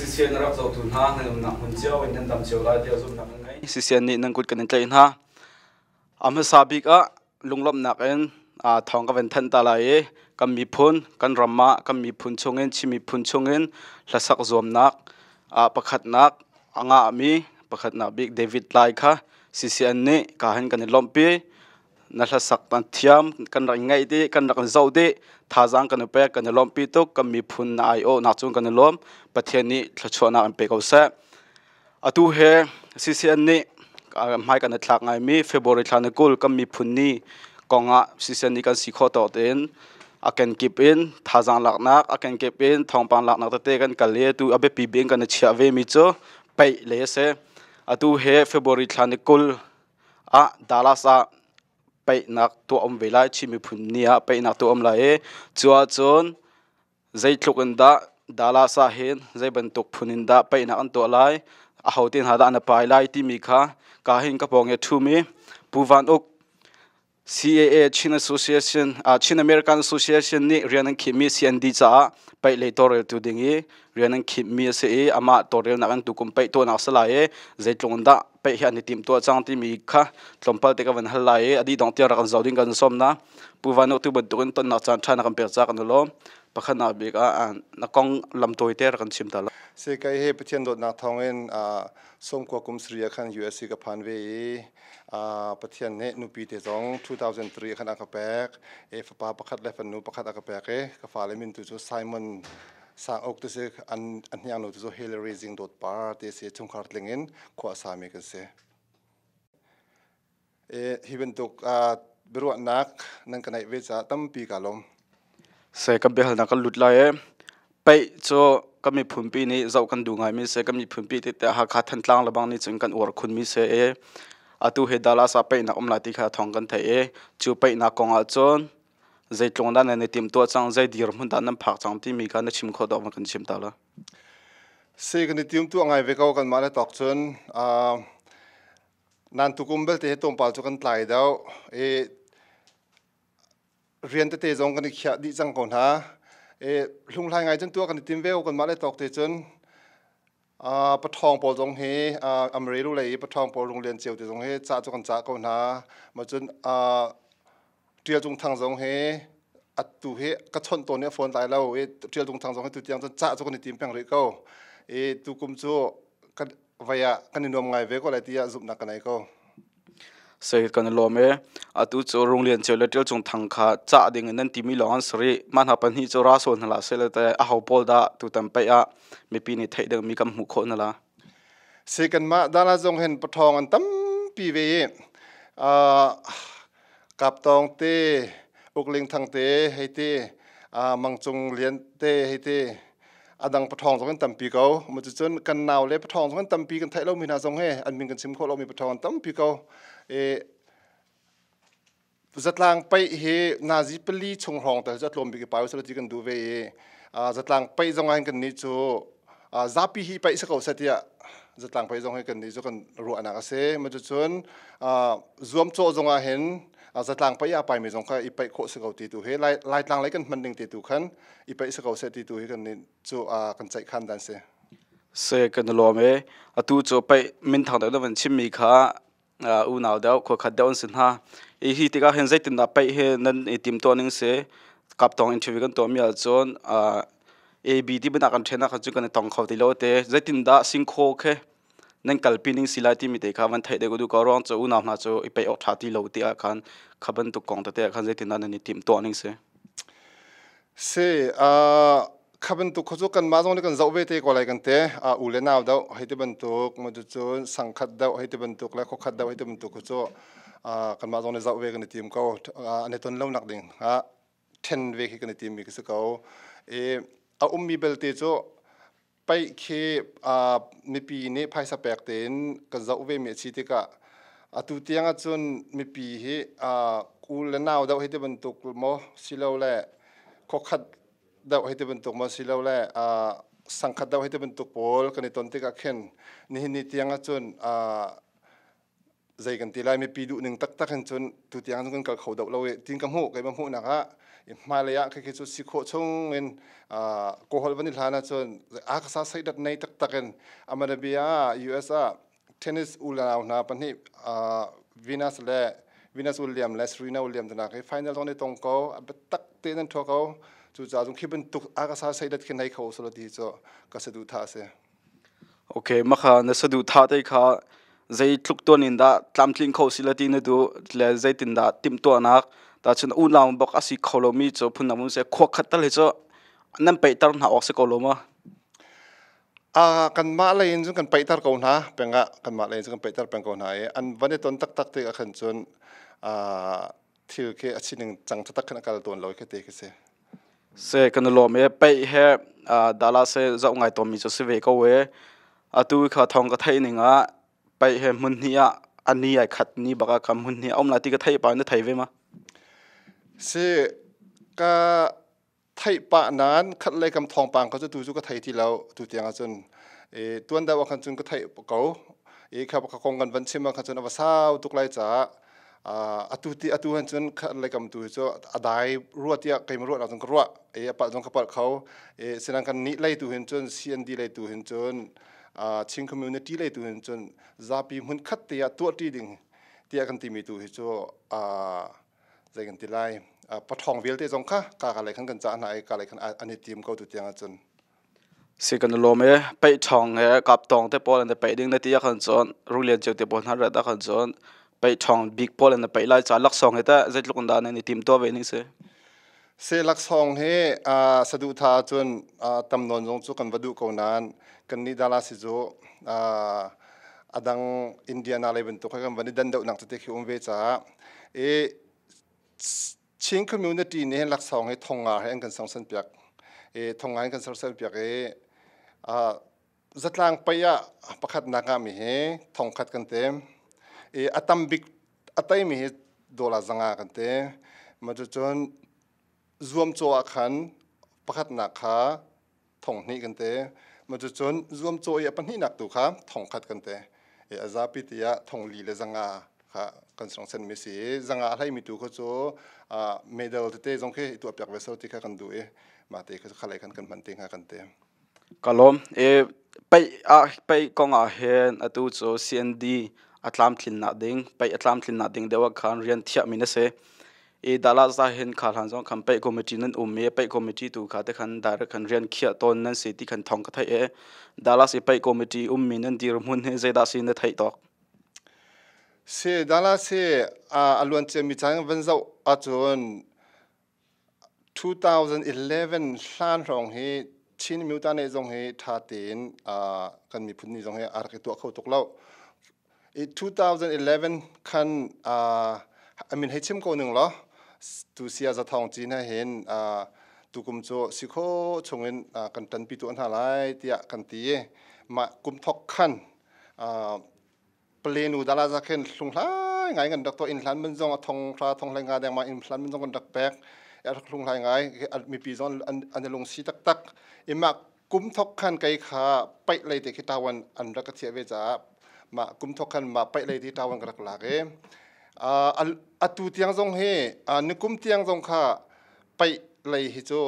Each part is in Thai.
สิเซียนี่นั่งกุดกันใจนะอเมสาบิกะลุงลบนักเองอ่าทองก็เป็นทันตาลไลกันมีพุนกันรัมมากันมีพุนชงเงินชิมีพุนชงเงินและสักรวมนักอ่าประคตนักอ่างอามีประคตนักบิกเดวิดไลค่ะสิเซียนนี่ก็เห็นกันในลมปีนั่นละสักตันเทียมกันรังไงดีกันรังเจ้าดีท่าจังกันเปียกันล้อมปีตุกกันมีพุนนายโอนักจุงกันล้อมประเทศนี้ทชวนาอันเปกเอาเสอะตูเฮซีซีอันนี้ไม่กันทักไงมีเฟบริทานกุลกันมีพุนนี้กองอ่ะซีซีอันนี้กันสีข้อต่อเต็นอากันกิบเองท่าจังหลักนักอากันกิบเองทองปางหลักนักเตะกันกันเลี้ยตูอาไปปีเบงกันเชียเวมิจ้ไปเลยเสอะตูเฮเฟบริทานกุลอ่ะดาราสอ peinak tu om ve lai chimi phun nia peinak tu om lai chua chon zai thluk in da dala sa hen zai ban tuk phun in da peinak an to lai a ho tin ha da na pai lai ti mi kha ka hin ka pong e thu mi puwan ok CAA Chin Association a Chin American Association ni rianan khimi CND cha pai le torel tu dingi rianan khimi se e ama torel na kan tu kum pai to na sala e zai tlong da pe hian ni tim tua chang ti mi kha tlompal te ka van hal lai adi dong tia rakan zoding kan somna puwano tu bad tukin ton na chan thana kan per cha kan lo pakhana bik a na kong lam toi te rakan chim ta la se kai he pathian dot na thong en a som ko kum sri khan usc ka phan ve a pathian ne nu pi te zong 2003 khana ka pek e fa pa pakhat le fan nu pakhat ka pek e ka fa le min tu chu simon sa ok to se an an nyang lo to hill raising dot par te se chung khart leng in ko sa me kan se e hiben tok a biru nak nang kanai ve cha tam pi ka lom se ka behal nak lut la e pe cho kami phum pi ni zau kan du ngai mi se kami phum pi te ha kha than tlang labang ni chung kan or khun mi se e zai tlong dan ne tim to chang zai dir mun dan nam phak chang ti mi ka na chim kho do ma kan chim ta la se kan tim tu angai ve ka kan ma la tok chon a nan tu kum bel te tom pal chu kan tlai dau e rian te te zong kan khya di chang kon ha e lung lai ngai chen tu kan tim ve kan ma la tok te chon ปะทองปอตรงเฮอเมริกาเลยปะทองปอโรงเรียนเจียวตรงเฮจ้าจุกันจ้าก็นะมาจนรียลจงทางจงเฮอัตุเฮกระชนตัวเนี้ยฟอนตายแล้วเอเรียลจงทางจงเฮตัวตียงจนจ้าจุกนทีมเพียงริเก้าเอ้ตัวกุมจูกันวายกันนินมไงเวก็เลยที่จะจุบนักกันไหนก็เสกันลมเออตุจูโรงเรียนเจริญเตียวจงทางขาจ้าดิ่งนั้นทีมีหลานสรีมันหาปันฮีจราส่วนหละเสลแต่อาหาวพอลดาตเต็มไปอะไม่ปีนี้ไทยเด็กมีกำหูโคนละเสกันมาดาราจงเห็นปะทองอันตั้มปีเวอ่ากับตองเตอุกลิงทางเตให้เต่ามังจงเลียนเตให้ีตอดังปะทองสองกันตัมปีเกามันจะจนกันนาวเลยปะทองสองกันตัมปีกันไทยเรามีนาสงเฮอันมีกันซิมโคเรามีปะทองตัมปีเกาเอจัดลางไปเฮนาจิปลีชงหองแต่จัดลมบีกไปสลัดจีกันดูเวอาจัดลางไปจงไนกันนี้จูอาซับปีฮีไปสักเอาเสียจัดลางไปจงให้กันนี้จูกันรัวนักเสมันจะจนอ่า zoom โจจงไงเห็นอาจะตัางไปยาไปไม่จงก็อีไปโคสกาวตีตัวเฮไล่ไล่ตัางไล่กันมันดึงตีตัวขันอีไปสกาวเซตีตัวเฮกันนี่จูอ่ากันใจขันดันเซเซกันรวมเออะตูจูไปมินทางเดียวมันชิมมีขาอ่าอูนาวเดียวขอขัดเดียวสินฮะอีฮีติกาเห็นใจตินนับไปเฮนั่นไอทีมตัวนึงเซกับตองอินทิวกันตัวมีอาจอนอ่าเอบีที่เป็นอาการเทนนะขัดจูกันในตองเขาตีโลเตใจตินดาซิงโคเคนั่นกัลปินิงสิลาที่มีดต่ข้าวันไทยเด็กดูการร้องจะอุณหภูมิจะไปออกชาติ่เราที่อาคารขับันตุกองแต่แต่อาคารจะติดนั่นนี่ทีมตัวนึงเสียเสียขับันตุกขจุกันมาตรงนี้กันจะเอาไปตีก็อะไรกันเตะอุเลน่าเดาให้ที่บรรทุกมาจุดจนสังขัดเดาให้ที่บรรทุกและขขัดเดาให้ที่บรรทุกขจุกันมาตรงนี้จะเวาไปกันทีมเขาอันนี้ต้นเล่านักดิ่งฮะเทนเวกกันทีมมีกิสเขาเอออุ้มมีเบลตีจุไปเคอ่ามีปีนี้ภายสเปกเตนกันจะอุเวมีชีติกะอาตุเตียงอาจนมีปีเฮอ่ากูเลนาวดาวให้เดบันตุกมอสิเลวแหละขขัดดาวให้เดบันตุกมอสิเลวแหละอ่าสังขัดดาวให้เดบันตุกโพลกันในตอนที่กะเข็นนี่นี่เตียงอาจนอ่า zai kan ti lai me pi du ning tak tak han chon tu tiang ngun ka khaw dau lo we tin kam ho kai bam ho na ga i ma le ya ka ke chu si kho chung en a ko hol bani lana chon a ka sa sai dat nei tak tak en amarabia usa tennis ula na pan ni a venus le venus william le serena william na ke final ton ni tong ko ab tak te nan tho ko chu cha chung khibin tu a ka sa sai dat ke nei khaw so lo ti cho ka sa du tha se okay ma kha na sa du tha te kha zai tluk tuan in da tlam tling kho sila ti na du le zai tin da tim tu anak ta chun u lawn bok asi kholomi cho phun namun se kho khat tal cho nan pe tar na ok se ko loma a kan ma la in kan pe tar ko na penga kan ma la in kan pe tar peng ko na e an vane ton tak tak te a khan chun a thil ke a chining chang thak khan kal ton lo ke te ke se se kan lo me pe he a dala se zau ngai to mi cho se ve ko we atu kha thong ka thai ninga ไปเหมุนนี่อันนี้ไอ้ขัดนี้บักคำมุนนี่อมลาติก็ไทยปานนะไทยเว้มาสิก็ไทยปานั้นขัดเลยคำทองปางเขาจะดูจุก็ไทยที่เราดูเตียงอาจนเอตัวนั้นดาวคันจุนก็ไทยเก่าเอขาับคงกันวันเชมาคันจุนอวสาวตุกไลจ้าอ่าอตุติอาตุหันจนคัดเลยคำตัวจะอดายรัวที่กครมารัวเราต้องรัวเอปะจงขับเขาเอแสดงกันนี้ไลตัวหันจนเซียนดีไลตัวหันจนชิงคอมมูนิตี้เลยตัวนงจนจะซาปีหุ่นคัดเตียตัวที่ดิ่งเตียกันทีมีตัวที่จะใจกันตีไล่ปะทองเวลเตจงค่ะกาอะไรขันกันจะอันไหนกาอะไรขันอันนี้ทีมเขาตัวเตียงจนสิ่กันลมเอไปทองเอกับตองเตปอลันเตไปดิ่งนาทีขันจนรู้เรียนเจ้าเตปอลนั่นระดับขันจนไปทองบิ๊กปอลันเตไปไล่จาลักสองเฮต้าใจลูกคนดานในทีมตัวเวนิเซ se lak song he a sadu tha chun tam non jong chu kan wadu ko nan kan ni dala si jo a adang india na leben to kan wani dan dau nak te khi um ve cha e ching community ne lak song he thonga he kan song san pyak e thonga kan song san pyak e a zatlang paya pakhat na ka mi he thong khat kan te e atam big atai mi he dola zanga kan te ma chu chun zoom cho khan pakhat na kha thong ni kan te ma chu chon zoom cho ya pan ni nak tu kha thong khat kan te e azapi ti ya thong li le zanga kha kan song sen mi si zanga lai mi tu ko cho a medal te te zong khe tu apyak vesal ti kha kan du e ma te kha khalai kan kan man te kha kan te kalom e pai a pai kong a hen atu cho cnd atlam thlin na ding pai atlam thlin na ding dewa khan rian thia mi na se e dala za hen kha han jong kham committee nan um me committee tu kha te khan dar khan rian khia ton nan se ti khan thong ka thai e dala se pe committee um min nan dir mun he zeda sin na thai tok se dala se a alwan che mi chang van zau a chon 2011 hlan rong he chin mi ta ne jong he tha ten a kan mi phun ni jong he ar ke tu kho tok lau e 2011 khan a I mean, hechim ko nung lo, tu sia za thong chin ha hen a tu kum cho si kho chongin kan tan pi tu an halai tia kan ti e ma kum thok khan a plenu dala za khen hlung lai ngai ngan dak to in hlan mun jong a thong thra thong lai nga dang ma in hlan mun jong kan dak pek ya hlung lai ngai at mi pi zon an lung si tak tak i ma kum thok khan kai kha pai lai te ki tawan an rak thia ve cha ma kum thok khan ma pai lai ti tawan ka rak la ke อาตูเตียงจงเฮนึกุมเตียงจงค่ะไปเลยฮิจู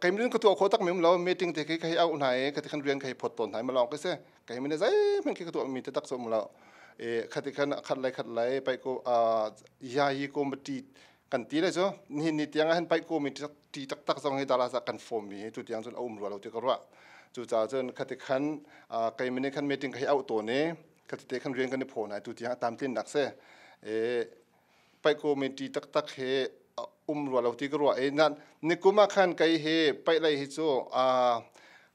กายมินก็ตัวโคตักมิมเราเมติงเตกใครเอาไหนกติคันเรียนใครพดตนไหนมาลองก็เสกายม่นได้มันคก็ตัวมีแต่ตักสมเราเอคติคันขัดไหลขัดไหลไปก็ยาฮีก็มาตีกันตีเลยจ้ะนี่นี่เตียงหันไปกูมีตีตักตักรงให้ดาราสักกันฟอมมีตัวเตียงจนเอาอุ้มรัวเราจะกรัวจู่จ้าจนคติคันกายมินคันเมติงใครเอาตัวเนี้ยคติคันเรียนกันในโผล่ไหนตัวเตียงตามตี่หนักเสเอไปโกเมตีตักตักเฮอุ้มรัวเราที่กรัวเอ้นั่นนี่กูมาขันไกเฮไปไรเฮโซอ่า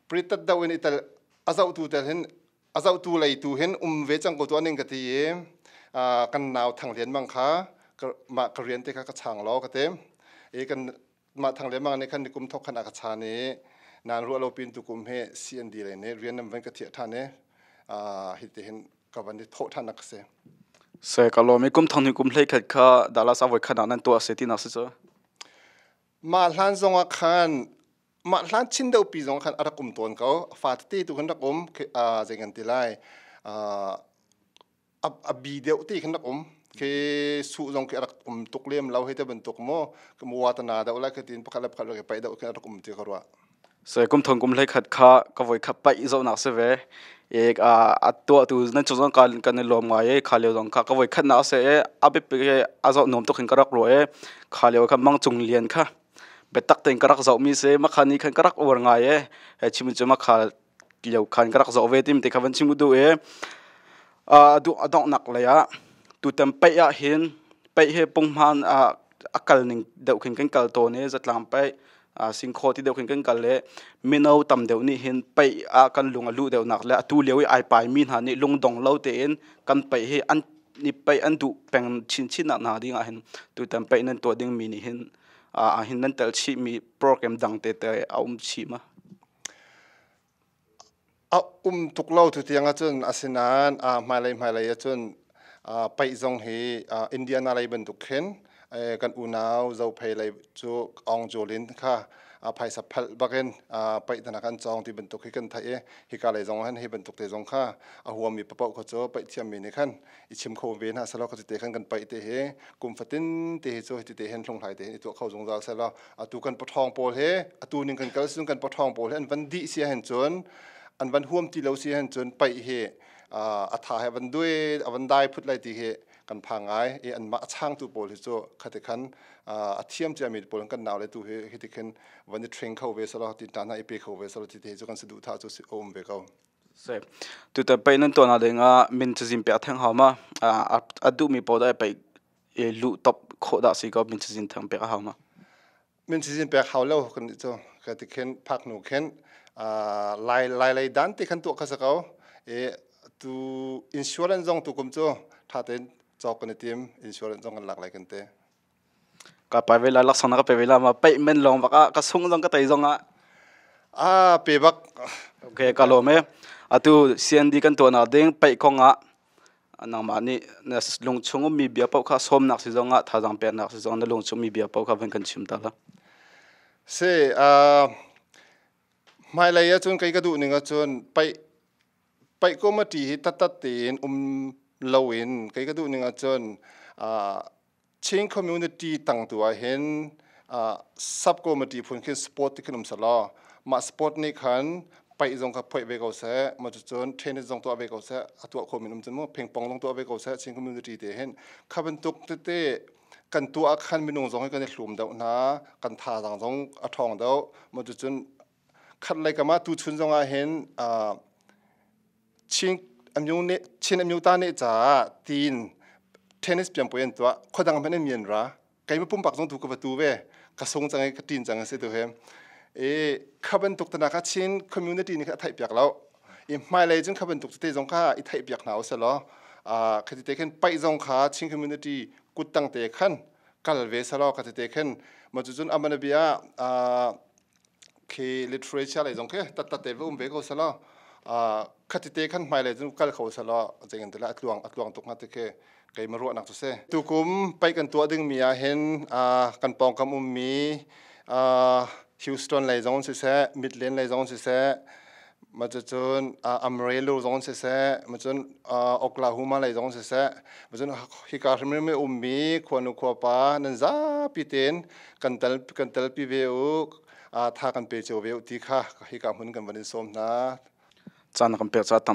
ปริตัดดาวนี่แต่อาซาอุตูแต่เห็นอาซาอุตูไลตูเห็นอุ้มเวจังกูตัวนึงกตีเออ่ากันนาวทางเรียนบังคามาเรียนเตะกระชังล้อกระเต็มเอกันมาทางเรียนบังในขันนิกุมทกขันอากาชานี้นานรัวเราปีนตุกุมเฮเสียนดีเลยเนี่ยเรียนนำเป็นกระเทียท่านเนี่ยอ่าฮิตเห็นกับวันนี้โกท่านนักเสเสกลมีกุมทางนี้กุมเล่ขัดข้าดาราสาวขนาดนั้นตัวเสตินาสิจ๊ะมาหลันทรงอาคารมาหลังชินเดียวปีทรงคันอารักุมตัวนเขาฟาดตีตัวคนละกอมอ่าเจงันตีไลอ่าอับบีเดียวตีคนละกอมคือสู้จงกัรกุมตุกเลี้ยมเราให้เแตเป็นตุกโมกมัวตนาเดาแล้ว่ขึ้นพปะคับพปะคับไปเดาขึ้นรักกุมที่เขาว่า se kum thong kum lai khat kha ka voi kha pai zo na se ve ek a atwa tu na chu zong kan kan lo ma ye kha le zong kha ka voi khat na se e abe pe ge a zo nom to khin karak ro e kha le kha mang chung lian kha be tak ten karak zo mi se ma khani khan karak or nga ye e chim chu ma kha le khan karak zo ve tim te kha van chim du e a du adong nak la ya tu tam pai ya hin pai he pung man a akal ning deuh khin kan kal to ne zatlam pai สิงโคที่เดียวกันกันเลยมีนเอาตำเดียวนี้เห็นไปอากันลุงลูเดียวนักเลยตู้เลี้ยวไอไปมีหานี่ลุงดองเล่าเตนกันไปเ้อันนี่ไปอันดุเป็นชิ้นชิ้นหนาดิ้ะเห็นตัวเต็มไปนั่นตัวดิ้งมีนี่เห็นอ่าเห็นนั่นเต่ชีมีโปรแกรมดังเตะเอาอุ้มชิมาอาอุ้มทุกเล่าทุกที่งังจนอาสินั้นอ่ามาเลยมาเลยจนอ่าไปจงเฮอ่าอินเดียนาเลยเป็นทุกเห็นกันอุณาวเจ้าเพลย์จูองโจลินค่ะอาัยสัพพพบักเองอาไปธนาคารจองที่บป็นตุกขกันไทยเอฮิการเลยจองหันให้บป็นตุกเตยจองค่ะอาหัวมีปะปะขอเจ้าไปเชียมมีนี่ขันอิชิมโควินะสลอกติเตขันกันไปเตเฮกุมฟัตินเตเฮโจติตเตเฮนทรงไทยเตเฮตัวเข้าจงรักสลอกอาตูกันปะทองโปลเฮอาตูนึงกันกระสุนกันปะทองโปลเฮอันวันดีเสียเห็นจนอันวันห่วมที่เราเสียเห็นจนไปเฮอาอัฐาเฮวันด้วยอวันได้พุทธไรตีเฮ kan pha ngai e an ma chang tu bol hi cho khate khan a thiam cha mi bol kan naw le tu he he ti khen train khaw ve sa la ti tan na ep khaw ve sa la ti te jo kan se du tha cho si om ve ka se tu ta pe nan to na de nga min chi jin pe thang ha ma a du mi po da pe e lu top kho da si ko min chi jin thang pe ha ma min chi jin pe khaw lo kan cho khate khen phak nu khen a lai lai lai dan ti จอกกันทีมอินชัวร์ต้องกันหลักหลายกันเตะก็ไปเวลาลักษณะก็ไปเวลามาไปเหม็นลองบักก็ส่งลองก็ไต่จงอ่ะอ่าไปบักโอเคก็ลมเออะตูเซียนดีกันตัวน่ะเด้งไปคงอ่ะนั่งมานี่นะลงชงมีเบียปอกค่ะสมนักสิองอ่ะท่าจังเป็นนักสิองนะลงชงมีเบียปอกค่ะเป็นกันชิมตาละเซอ่าไม่เลยอ่ะจนใครก็ดูหนึ่งอ่ะจนไปไปก็มาดีตัดตัดตีนอุ้ม low in cái cái du ning a chon a chain community tang tu a hen a sub committee phun khin sport ti khin um sa lo ma sport ni khan pai zong ka phoi ve ko sa ma chu chon train zong to ve ko sa atwa khomin um chon mo ping pong long to ve ko sa chain community te hen khaban tuk te te กันตัวอาคารมีนงสองให้กันหลุมเดานะกันทาสังสองอทองเดามาจุดจนคัดเลยกันมาตูชุนสองอาเห็นอ่าชิงอအမျိုးနဲนချင်းအမนိုးသားနဲ့ကြนတင်းတင်းနစ်ပြั်ပွင့်တนာ့ခေါ်တန်မมေမြန်ရာကဲမပုံပก်ဆုံးเวกပတူงจังုံစံကတင်းစံစေတော့ဟဲเอขบันตุกตนาคาชินคอมมูนิตี้นี่ค่ะไทยเปียกแล้วอีไม่เลยจึงขบันตุกเตจงค่ไอีไทยเปียกหนาวเสียแล้อ่าคติเตคันไปจงค่ะชินคอมมูนิตี้กุดตั้งเตขั้นกัลเวสแล้วคติเตคันมาจุจุนอามันเบียอ่าเค l i t e ร a t u r e อะไรจงค่ะตัดตัดเตวอุ้มเวกเสียแล้อ่าคัดเตขันหม่เลยจุกัลเขาสละเจงแต่ละอัลวงอัลวงตกนัะเคไกมารัวนักตุเซตุกุมไปกันตัวดึงมีอาเห็นอ่ากันปองคำอุมมีอ่าฮิวสตันเลยจงสิเซมิดเลนไลยจงสิเซมาจนอ่าอเมริโลจงสิเซมาจนอ่าออกลาโฮมาเลยจงสิเซมาจนฮิการ์มิเมอุมมีควนุควปานันซาปิเตนกันเตลกันเตลปิเวออาทากันเปโจเวอุติค่ะฮิการ์มุนกันวันนี้สมนะ Tsa nga mpia tsa,